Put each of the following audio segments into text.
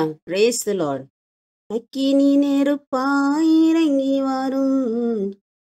hallelujah brace Lord அக்கினி நெருப்பாய் இறங்கி வரும்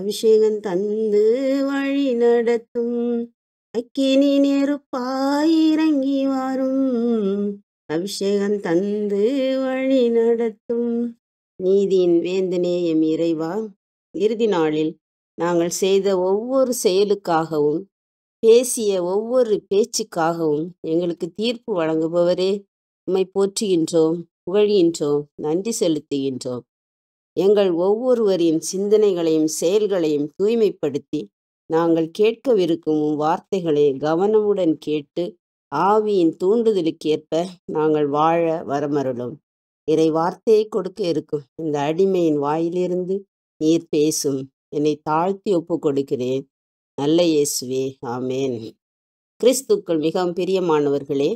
அபிஷேகம் தந்து வழி நடத்தும் அக்கினி நெருப்பாய் இறங்கி வரும் அபிஷேகம் தந்து வழி நடத்தும் நீதியின் வேந்தனே எம் இறைவா இறுதி நாளில் நாங்கள் செய்த ஒவ்வொரு செயலுக்காகவும் பேசிய ஒவ்வொரு பேச்சுக்காகவும் எங்களுக்கு தீர்ப்பு வழங்குபவரே உம்மை போற்றுகின்றோம் புகழ்கின்றோம் நன்றி செலுத்துகின்றோம் எங்கள் ஒவ்வொருவரின் சிந்தனைகளையும் செயல்களையும் தூய்மைப்படுத்தி நாங்கள் கேட்கவிருக்கும் வார்த்தைகளை கவனமுடன் கேட்டு ஆவியின் தூண்டுதலுக்கேற்ப நாங்கள் வாழ வரமருளும் இறை வார்த்தையை கொடுக்க இருக்கும் இந்த அடிமையின் வாயிலிருந்து நீர் பேசும் என்னை தாழ்த்தி ஒப்பு கொடுக்கிறேன் நல்ல இயேசுவே ஆமேன் கிறிஸ்துக்கள் மிகவும் பிரியமானவர்களே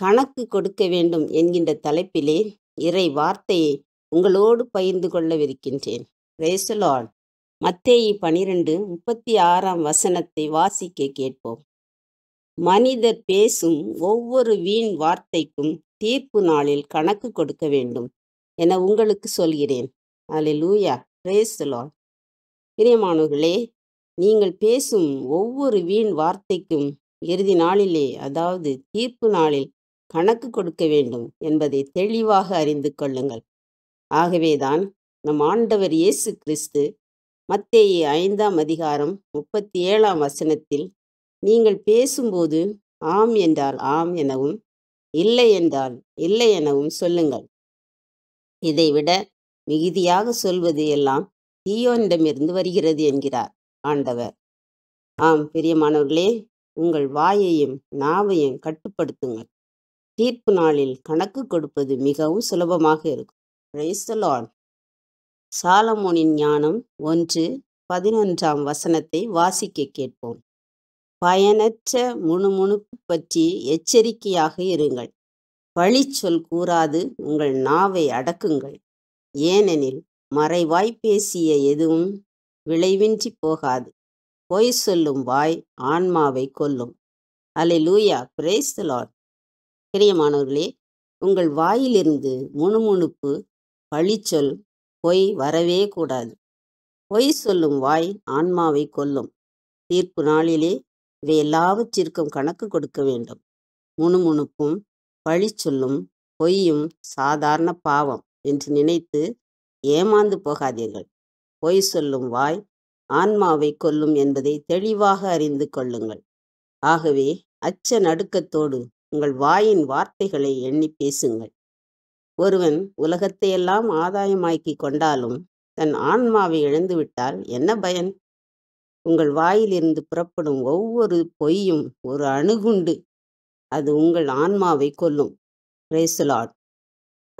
கணக்கு கொடுக்க வேண்டும் என்கின்ற தலைப்பிலே இறை வார்த்தையை உங்களோடு பகிர்ந்து கொள்ளவிருக்கின்றேன் ரேசலால் மத்தேயி பனிரெண்டு முப்பத்தி ஆறாம் வசனத்தை வாசிக்க கேட்போம் மனிதர் பேசும் ஒவ்வொரு வீண் வார்த்தைக்கும் தீர்ப்பு நாளில் கணக்கு கொடுக்க வேண்டும் என உங்களுக்கு சொல்கிறேன் அலை லூயா ரேசலால் பிரியமானவர்களே நீங்கள் பேசும் ஒவ்வொரு வீண் வார்த்தைக்கும் இறுதி நாளிலே அதாவது தீர்ப்பு நாளில் கணக்கு கொடுக்க வேண்டும் என்பதை தெளிவாக அறிந்து கொள்ளுங்கள் ஆகவேதான் நம் ஆண்டவர் இயேசு கிறிஸ்து மத்தேயே ஐந்தாம் அதிகாரம் முப்பத்தி ஏழாம் வசனத்தில் நீங்கள் பேசும்போது ஆம் என்றால் ஆம் எனவும் இல்லை என்றால் இல்லை எனவும் சொல்லுங்கள் இதைவிட மிகுதியாக சொல்வது எல்லாம் தீயோனிடமிருந்து வருகிறது என்கிறார் ஆண்டவர் ஆம் பிரியமானவர்களே உங்கள் வாயையும் நாவையும் கட்டுப்படுத்துங்கள் தீர்ப்பு நாளில் கணக்கு கொடுப்பது மிகவும் சுலபமாக இருக்கும் சாலமோனின் ஞானம் ஒன்று பதினொன்றாம் வசனத்தை வாசிக்க கேட்போம் பயனற்ற முணுமுணுப்பு பற்றி எச்சரிக்கையாக இருங்கள் பழிச்சொல் கூறாது உங்கள் நாவை அடக்குங்கள் ஏனெனில் மறைவாய் பேசிய எதுவும் விளைவின்றி போகாது பொய் சொல்லும் வாய் ஆன்மாவை கொல்லும் அலை லூயா பிரேஸ்தலான் பிரியமானவர்களே உங்கள் வாயிலிருந்து முணுமுணுப்பு பழிச்சொல் பொய் வரவே கூடாது பொய் சொல்லும் வாய் ஆன்மாவை கொல்லும் தீர்ப்பு நாளிலே இவை எல்லாவற்றிற்கும் கணக்கு கொடுக்க வேண்டும் முணுமுணுப்பும் பழிச்சொல்லும் பொய்யும் சாதாரண பாவம் என்று நினைத்து ஏமாந்து போகாதீர்கள் பொய் சொல்லும் வாய் ஆன்மாவை கொல்லும் என்பதை தெளிவாக அறிந்து கொள்ளுங்கள் ஆகவே அச்ச நடுக்கத்தோடு உங்கள் வாயின் வார்த்தைகளை எண்ணி பேசுங்கள் ஒருவன் உலகத்தையெல்லாம் ஆதாயமாக்கி கொண்டாலும் தன் ஆன்மாவை இழந்துவிட்டால் என்ன பயன் உங்கள் வாயிலிருந்து புறப்படும் ஒவ்வொரு பொய்யும் ஒரு அணுகுண்டு அது உங்கள் ஆன்மாவை கொல்லும் ரேசுலாட்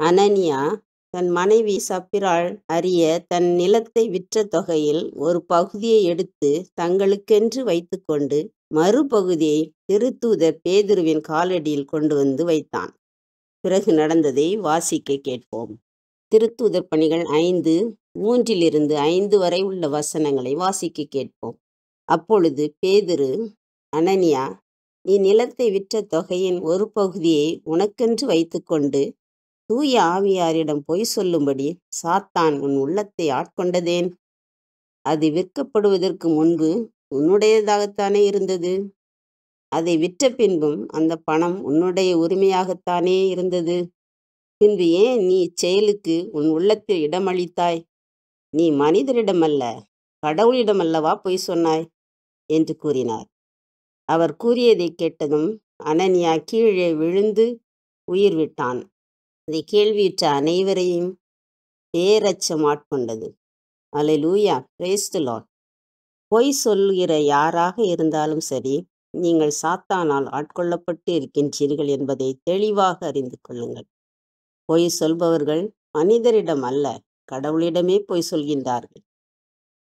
அனனியா தன் மனைவி சப்பிராள் அறிய தன் நிலத்தை விற்ற தொகையில் ஒரு பகுதியை எடுத்து தங்களுக்கென்று வைத்துக்கொண்டு மறுபகுதியை திருத்தூதர் பேதுருவின் காலடியில் கொண்டு வந்து வைத்தான் பிறகு நடந்ததை வாசிக்க கேட்போம் திருத்தூதர் பணிகள் ஐந்து மூன்றிலிருந்து ஐந்து வரை உள்ள வசனங்களை வாசிக்க கேட்போம் அப்பொழுது பேதுரு அனனியா நீ நிலத்தை விற்ற தொகையின் ஒரு பகுதியை உனக்கென்று வைத்துக்கொண்டு தூய ஆவியாரிடம் பொய் சொல்லும்படி சாத்தான் உன் உள்ளத்தை ஆட்கொண்டதேன் அது விற்கப்படுவதற்கு முன்பு உன்னுடையதாகத்தானே இருந்தது அதை விற்ற பின்பும் அந்த பணம் உன்னுடைய உரிமையாகத்தானே இருந்தது பின்பு ஏன் நீ செயலுக்கு உன் உள்ளத்தில் இடமளித்தாய் நீ மனிதரிடமல்ல கடவுளிடமல்லவா பொய் சொன்னாய் என்று கூறினார் அவர் கூறியதை கேட்டதும் அனன்யா கீழே விழுந்து உயிர் விட்டான் அதை கேள்வியுற்ற அனைவரையும் பேரச்சம் ஆட்கொண்டது அலை லூயா பிரேஸ்துலான் பொய் சொல்கிற யாராக இருந்தாலும் சரி நீங்கள் சாத்தானால் ஆட்கொள்ளப்பட்டு இருக்கின்றீர்கள் என்பதை தெளிவாக அறிந்து கொள்ளுங்கள் பொய் சொல்பவர்கள் மனிதரிடம் அல்ல கடவுளிடமே பொய் சொல்கின்றார்கள்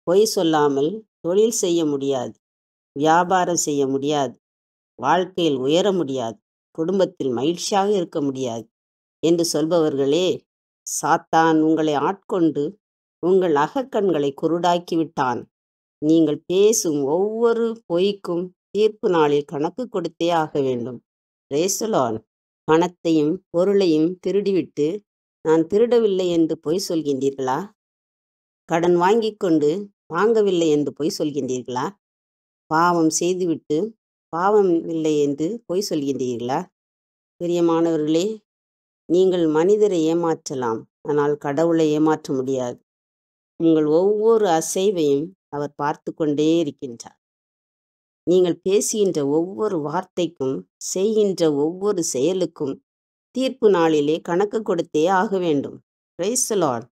பொய் சொல்லாமல் தொழில் செய்ய முடியாது வியாபாரம் செய்ய முடியாது வாழ்க்கையில் உயர முடியாது குடும்பத்தில் மகிழ்ச்சியாக இருக்க முடியாது என்று சொல்பவர்களே சாத்தான் உங்களை ஆட்கொண்டு உங்கள் அகக்கண்களை குருடாக்கிவிட்டான் நீங்கள் பேசும் ஒவ்வொரு பொய்க்கும் தீர்ப்பு நாளில் கணக்கு கொடுத்தே ஆக வேண்டும் ரேசலான் பணத்தையும் பொருளையும் திருடிவிட்டு நான் திருடவில்லை என்று பொய் சொல்கின்றீர்களா கடன் வாங்கி கொண்டு வாங்கவில்லை என்று பொய் சொல்கின்றீர்களா பாவம் செய்துவிட்டு பாவம் இல்லை என்று பொய் சொல்கின்றீர்களா பிரியமானவர்களே நீங்கள் மனிதரை ஏமாற்றலாம் ஆனால் கடவுளை ஏமாற்ற முடியாது உங்கள் ஒவ்வொரு அசைவையும் அவர் பார்த்து கொண்டே இருக்கின்றார் நீங்கள் பேசுகின்ற ஒவ்வொரு வார்த்தைக்கும் செய்கின்ற ஒவ்வொரு செயலுக்கும் தீர்ப்பு நாளிலே கணக்கு கொடுத்தே ஆக வேண்டும் ரைசலான்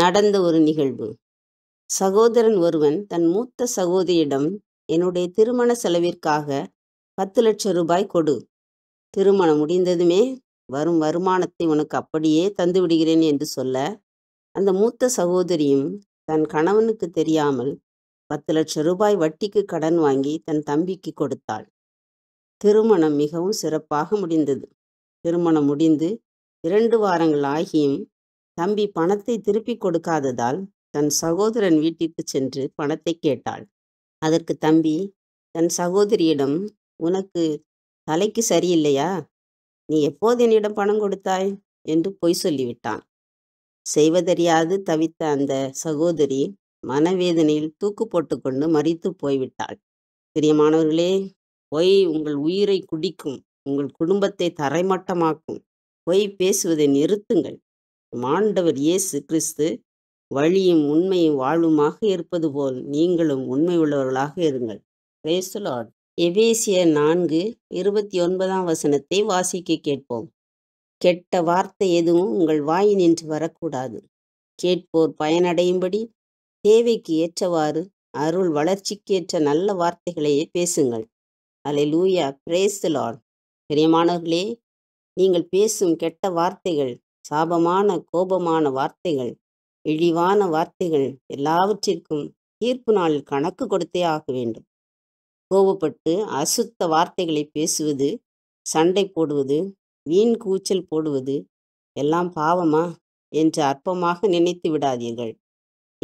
நடந்த ஒரு நிகழ்வு சகோதரன் ஒருவன் தன் மூத்த சகோதரியிடம் என்னுடைய திருமண செலவிற்காக பத்து லட்சம் ரூபாய் கொடு திருமணம் முடிந்ததுமே வரும் வருமானத்தை உனக்கு அப்படியே தந்து விடுகிறேன் என்று சொல்ல அந்த மூத்த சகோதரியும் தன் கணவனுக்கு தெரியாமல் பத்து லட்சம் ரூபாய் வட்டிக்கு கடன் வாங்கி தன் தம்பிக்கு கொடுத்தாள் திருமணம் மிகவும் சிறப்பாக முடிந்தது திருமணம் முடிந்து இரண்டு வாரங்கள் ஆகியும் தம்பி பணத்தை திருப்பி கொடுக்காததால் தன் சகோதரன் வீட்டிற்கு சென்று பணத்தை கேட்டாள் அதற்கு தம்பி தன் சகோதரியிடம் உனக்கு தலைக்கு சரியில்லையா நீ எப்போது என்னிடம் பணம் கொடுத்தாய் என்று பொய் சொல்லிவிட்டான் செய்வதறியாது தவித்த அந்த சகோதரி மனவேதனையில் தூக்கு போட்டுக்கொண்டு மறித்து போய்விட்டாள் பிரியமானவர்களே பொய் உங்கள் உயிரை குடிக்கும் உங்கள் குடும்பத்தை தரைமட்டமாக்கும் பொய் பேசுவதை நிறுத்துங்கள் மாண்டவர் இயேசு கிறிஸ்து வழியும் உண்மையும் வாழ்வுமாக இருப்பது போல் நீங்களும் உண்மை உள்ளவர்களாக இருங்கள் பிரேசலாட் எபேசிய நான்கு இருபத்தி ஒன்பதாம் வசனத்தை வாசிக்க கேட்போம் கெட்ட வார்த்தை எதுவும் உங்கள் வாய் நின்று வரக்கூடாது கேட்போர் பயனடையும்படி தேவைக்கு ஏற்றவாறு அருள் வளர்ச்சிக்கேற்ற நல்ல வார்த்தைகளையே பேசுங்கள் அலை லூயா பிரேஸ் லார்ட் பிரியமானவர்களே நீங்கள் பேசும் கெட்ட வார்த்தைகள் சாபமான கோபமான வார்த்தைகள் இழிவான வார்த்தைகள் எல்லாவற்றிற்கும் தீர்ப்பு நாளில் கணக்கு கொடுத்தே ஆக வேண்டும் கோபப்பட்டு அசுத்த வார்த்தைகளை பேசுவது சண்டை போடுவது வீண் கூச்சல் போடுவது எல்லாம் பாவமா என்று அற்பமாக நினைத்து விடாதீர்கள்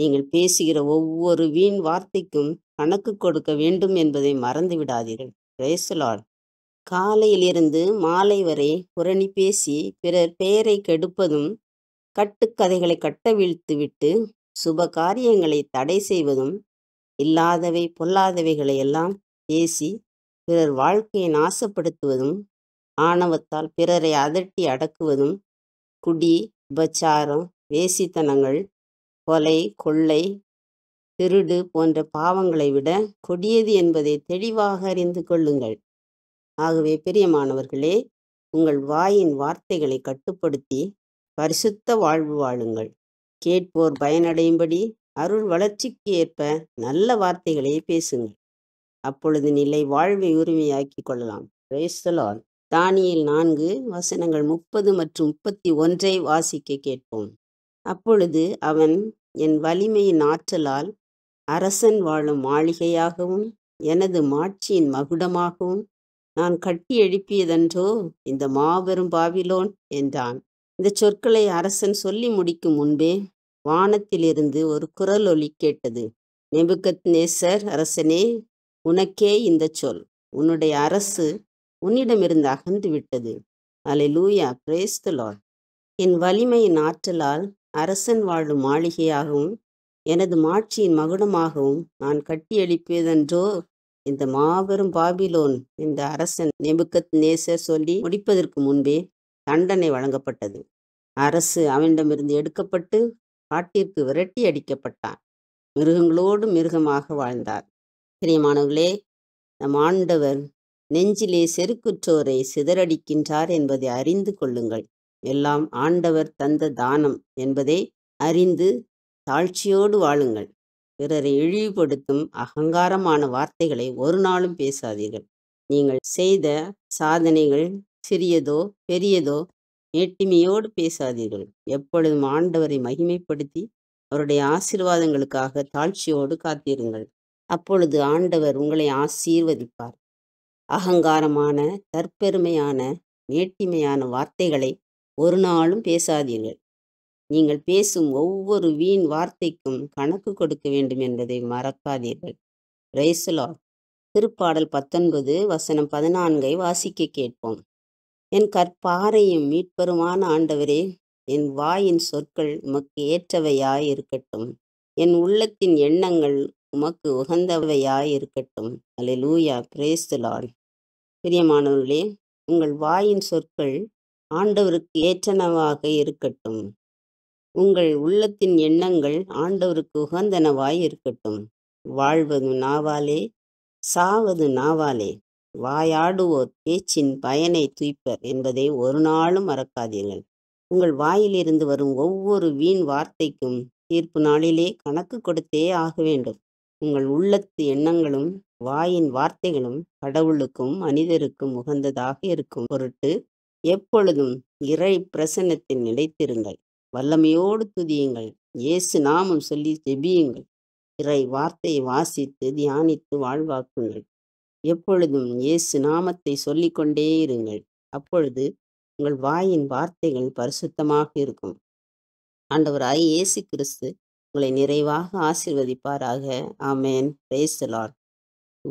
நீங்கள் பேசுகிற ஒவ்வொரு வீண் வார்த்தைக்கும் கணக்கு கொடுக்க வேண்டும் என்பதை மறந்து விடாதீர்கள் ரேசலால் காலையிலிருந்து மாலை வரை புரணி பேசி பிறர் பெயரை கெடுப்பதும் கட்டுக்கதைகளை கட்ட விட்டு சுப காரியங்களை தடை செய்வதும் இல்லாதவை பொல்லாதவைகளை எல்லாம் பேசி பிறர் வாழ்க்கையை நாசப்படுத்துவதும் ஆணவத்தால் பிறரை அதட்டி அடக்குவதும் குடி உபச்சாரம் வேசித்தனங்கள் கொலை கொள்ளை திருடு போன்ற பாவங்களை விட கொடியது என்பதை தெளிவாக அறிந்து கொள்ளுங்கள் ஆகவே மாணவர்களே உங்கள் வாயின் வார்த்தைகளை கட்டுப்படுத்தி பரிசுத்த வாழ்வு வாழுங்கள் கேட்போர் பயனடையும்படி அருள் வளர்ச்சிக்கு ஏற்ப நல்ல வார்த்தைகளையே பேசுங்கள் அப்பொழுது நிலை வாழ்வை உரிமையாக்கி கொள்ளலாம் பிரேசலால் தானியில் நான்கு வசனங்கள் முப்பது மற்றும் முப்பத்தி ஒன்றை வாசிக்க கேட்போம் அப்பொழுது அவன் என் வலிமையின் ஆற்றலால் அரசன் வாழும் மாளிகையாகவும் எனது மாட்சியின் மகுடமாகவும் நான் கட்டி எழுப்பியதன்றோ இந்த மாபெரும் பாவிலோன் என்றான் இந்த சொற்களை அரசன் சொல்லி முடிக்கும் முன்பே வானத்திலிருந்து ஒரு குரல் ஒலி கேட்டது நெபுக்கத் நேசர் அரசனே உனக்கே இந்த சொல் உன்னுடைய அரசு உன்னிடமிருந்து அகன்று விட்டது அலை லூயா பிரேஸ்தலால் என் வலிமையின் ஆற்றலால் அரசன் வாழும் மாளிகையாகவும் எனது மாட்சியின் மகுடமாகவும் நான் கட்டியளிப்பதென்றோ இந்த மாபெரும் பாபிலோன் இந்த அரசன் நெபுக்கத் நேச சொல்லி முடிப்பதற்கு முன்பே தண்டனை வழங்கப்பட்டது அரசு அவனிடமிருந்து எடுக்கப்பட்டு காட்டிற்கு விரட்டி அடிக்கப்பட்டான் மிருகங்களோடு மிருகமாக வாழ்ந்தார் பிரியமானவர்களே நம் ஆண்டவர் நெஞ்சிலே செருக்குற்றோரை சிதறடிக்கின்றார் என்பதை அறிந்து கொள்ளுங்கள் எல்லாம் ஆண்டவர் தந்த தானம் என்பதை அறிந்து தாழ்ச்சியோடு வாழுங்கள் பிறரை இழிவுபடுத்தும் அகங்காரமான வார்த்தைகளை ஒரு நாளும் பேசாதீர்கள் நீங்கள் செய்த சாதனைகள் சிறியதோ பெரியதோ நேட்டிமையோடு பேசாதீர்கள் எப்பொழுதும் ஆண்டவரை மகிமைப்படுத்தி அவருடைய ஆசிர்வாதங்களுக்காக தாழ்ச்சியோடு காத்திருங்கள் அப்பொழுது ஆண்டவர் உங்களை ஆசீர்வதிப்பார் அகங்காரமான தற்பெருமையான நேட்டிமையான வார்த்தைகளை ஒரு நாளும் பேசாதீர்கள் நீங்கள் பேசும் ஒவ்வொரு வீண் வார்த்தைக்கும் கணக்கு கொடுக்க வேண்டும் என்பதை மறக்காதீர்கள் ரேசுலா திருப்பாடல் பத்தொன்பது வசனம் பதினான்கை வாசிக்க கேட்போம் என் கற்பாறையும் மீட்பருமான ஆண்டவரே என் வாயின் சொற்கள் உமக்கு ஏற்றவையாய் இருக்கட்டும் என் உள்ளத்தின் எண்ணங்கள் உமக்கு உகந்தவையாயிருக்கட்டும் அலை லூயா பிரேஸ்துலான் பிரியமானவர்களே உங்கள் வாயின் சொற்கள் ஆண்டவருக்கு ஏற்றனவாக இருக்கட்டும் உங்கள் உள்ளத்தின் எண்ணங்கள் ஆண்டவருக்கு உகந்தனவாய் இருக்கட்டும் வாழ்வது நாவாலே சாவது நாவாலே வாயாடுவோர் பேச்சின் பயனை துய்ப்பர் என்பதை ஒரு நாளும் மறக்காதீர்கள் உங்கள் வாயிலிருந்து வரும் ஒவ்வொரு வீண் வார்த்தைக்கும் தீர்ப்பு நாளிலே கணக்கு கொடுத்தே ஆக வேண்டும் உங்கள் உள்ளத்து எண்ணங்களும் வாயின் வார்த்தைகளும் கடவுளுக்கும் மனிதருக்கும் உகந்ததாக இருக்கும் பொருட்டு எப்பொழுதும் இறை பிரசன்னத்தில் நிலைத்திருங்கள் வல்லமையோடு துதியுங்கள் இயேசு நாமம் சொல்லி ஜெபியுங்கள் இறை வார்த்தையை வாசித்து தியானித்து வாழ்வாக்குங்கள் எப்பொழுதும் இயேசு நாமத்தை சொல்லிக்கொண்டே இருங்கள் அப்பொழுது உங்கள் வாயின் வார்த்தைகள் பரிசுத்தமாக இருக்கும் ஆண்டவராய் இயேசு கிறிஸ்து உங்களை நிறைவாக ஆசிர்வதிப்பாராக ஆமேன் பிரேசலார்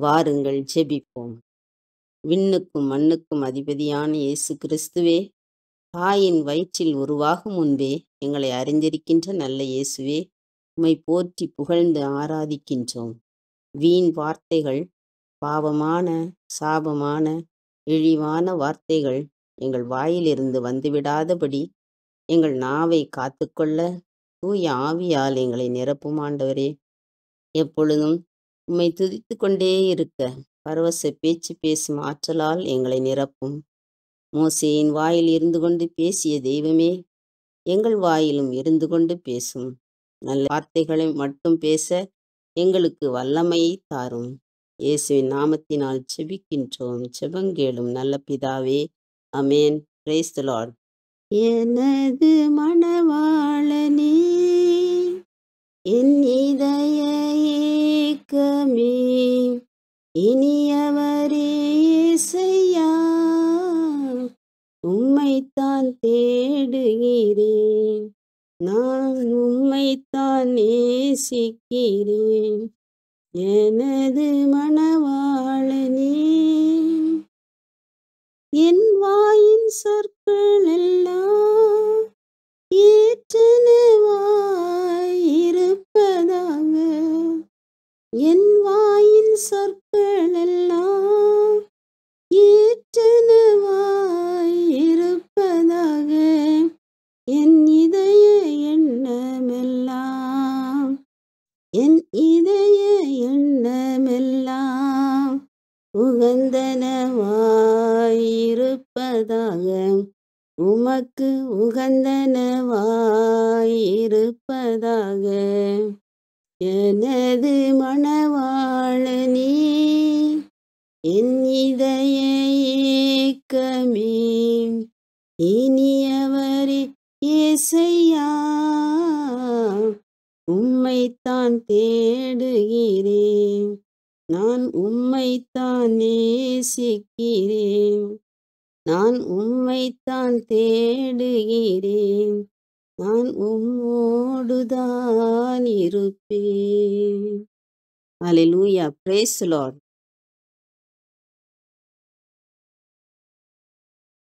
வாருங்கள் ஜெபிப்போம் விண்ணுக்கும் மண்ணுக்கும் அதிபதியான இயேசு கிறிஸ்துவே தாயின் வயிற்றில் உருவாகும் முன்பே எங்களை அறிந்திருக்கின்ற நல்ல இயேசுவே உம்மை போற்றி புகழ்ந்து ஆராதிக்கின்றோம் வீண் வார்த்தைகள் பாவமான சாபமான இழிவான வார்த்தைகள் எங்கள் வாயிலிருந்து வந்துவிடாதபடி எங்கள் நாவை காத்துக்கொள்ள தூய ஆவியால் எங்களை நிரப்பும் ஆண்டவரே எப்பொழுதும் உம்மை துதித்து கொண்டே இருக்க பரவச பேச்சு பேசும் ஆற்றலால் எங்களை நிரப்பும் மோசையின் வாயில் இருந்து கொண்டு பேசிய தெய்வமே எங்கள் வாயிலும் இருந்து கொண்டு பேசும் நல்ல வார்த்தைகளை மட்டும் பேச எங்களுக்கு வல்லமையை தாரும் இயேசுவின் நாமத்தினால் செபிக்கின்றோம் செபங்கேளும் நல்ல பிதாவே அமேன் கிரைஸ்தலால் எனது மணவாளனே என் இனியவரே செய்யா உம்மைத்தான் தேடுகிறேன் நான் உம்மைத்தான் நேசிக்கிறேன் எனது மணவாளனே இதய எண்ணமெல்லாம் உகந்தனவாயிருப்பதாக உமக்கு உகந்தனவாயிருப்பதாக எனது மணவாளனி என் இதய ஏக்கமே இனியவரே ஏசையா உம்மைத்தான் தேடுகிறேன் நான் உம்மைத்தான் நேசிக்கிறேன் நான் உம்மைத்தான் தேடுகிறேன் நான் உம்மோடுதான் இருப்பேன் அலிலூயா பிரேஸ் லார்ட்